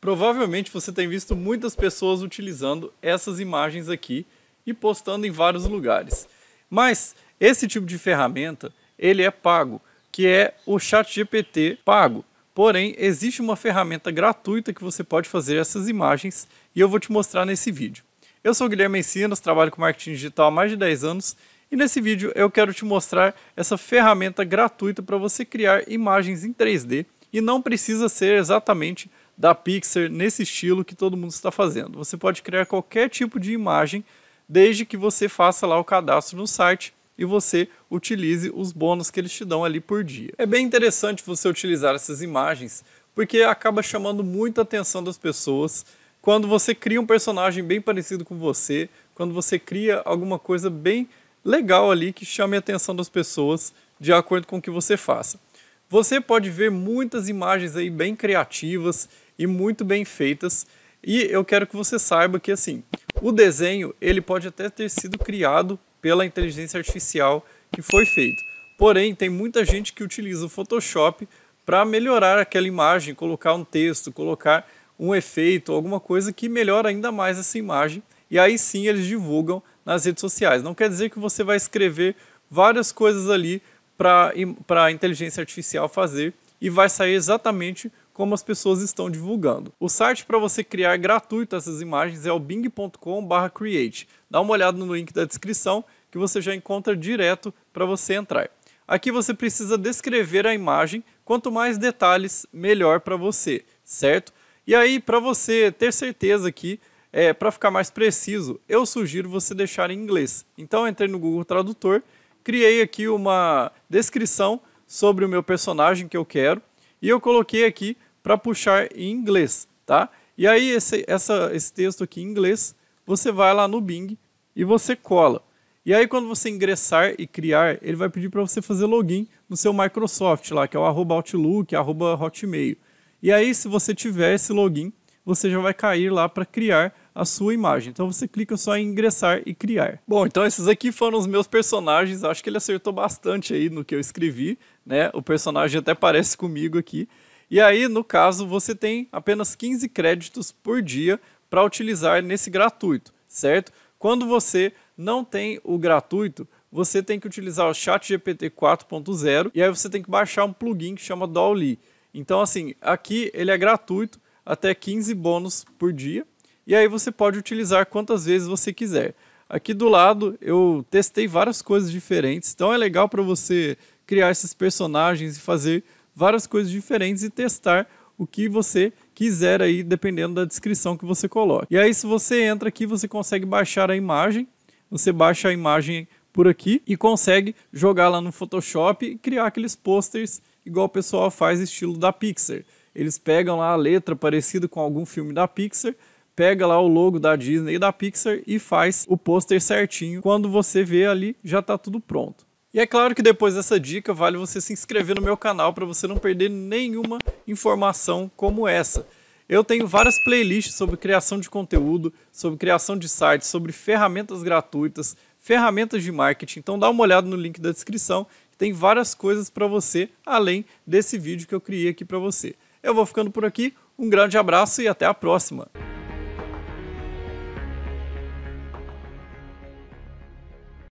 Provavelmente você tem visto muitas pessoas utilizando essas imagens aqui e postando em vários lugares. Mas esse tipo de ferramenta, ele é pago, que é o ChatGPT pago. Porém, existe uma ferramenta gratuita que você pode fazer essas imagens e eu vou te mostrar nesse vídeo. Eu sou Guilherme Encinas, trabalho com marketing digital há mais de 10 anos e nesse vídeo eu quero te mostrar essa ferramenta gratuita para você criar imagens em 3D e não precisa ser exatamente da Pixar nesse estilo que todo mundo está fazendo. Você pode criar qualquer tipo de imagem, desde que você faça lá o cadastro no site e você utilize os bônus que eles te dão ali por dia. É bem interessante você utilizar essas imagens, porque acaba chamando muita atenção das pessoas quando você cria um personagem bem parecido com você, quando você cria alguma coisa bem legal ali que chame a atenção das pessoas de acordo com o que você faça. Você pode ver muitas imagens aí bem criativas e muito bem feitas. E eu quero que você saiba que assim, o desenho ele pode até ter sido criado pela inteligência artificial que foi feito. Porém, tem muita gente que utiliza o Photoshop para melhorar aquela imagem, colocar um texto, colocar um efeito, alguma coisa que melhora ainda mais essa imagem. E aí sim eles divulgam nas redes sociais. Não quer dizer que você vai escrever várias coisas ali para a inteligência artificial fazer e vai sair exatamente como as pessoas estão divulgando. O site para você criar gratuito essas imagens é o bing.com/create. Dá uma olhada no link da descrição que você já encontra direto para você entrar. Aqui você precisa descrever a imagem, quanto mais detalhes, melhor para você, certo? E aí, para você ter certeza que é, para ficar mais preciso, eu sugiro você deixar em inglês. Então, entre no Google Tradutor criei aqui uma descrição sobre o meu personagem que eu quero e eu coloquei aqui para puxar em inglês, tá? E aí esse, essa, esse texto aqui em inglês, você vai lá no Bing e você cola. E aí quando você ingressar e criar, ele vai pedir para você fazer login no seu Microsoft lá, que é o arroba Outlook, arroba Hotmail. E aí se você tiver esse login, você já vai cair lá para criar a sua imagem. Então você clica só em ingressar e criar. Bom, então esses aqui foram os meus personagens. Acho que ele acertou bastante aí no que eu escrevi, né? O personagem até parece comigo aqui. E aí, no caso, você tem apenas 15 créditos por dia para utilizar nesse gratuito, certo? Quando você não tem o gratuito, você tem que utilizar o Chat GPT 4.0 e aí você tem que baixar um plugin que chama Dolly. Então, assim, aqui ele é gratuito, até 15 bônus por dia, e aí você pode utilizar quantas vezes você quiser. Aqui do lado eu testei várias coisas diferentes, então é legal para você criar esses personagens e fazer várias coisas diferentes e testar o que você quiser aí, dependendo da descrição que você coloca. E aí se você entra aqui, você consegue baixar a imagem, você baixa a imagem por aqui e consegue jogar lá no Photoshop e criar aqueles posters igual o pessoal faz estilo da Pixar. Eles pegam lá a letra parecida com algum filme da Pixar pega lá o logo da Disney e da Pixar e faz o pôster certinho. Quando você vê ali, já está tudo pronto. E é claro que depois dessa dica, vale você se inscrever no meu canal para você não perder nenhuma informação como essa. Eu tenho várias playlists sobre criação de conteúdo, sobre criação de sites, sobre ferramentas gratuitas, ferramentas de marketing. Então dá uma olhada no link da descrição, tem várias coisas para você além desse vídeo que eu criei aqui para você. Eu vou ficando por aqui, um grande abraço e até a próxima.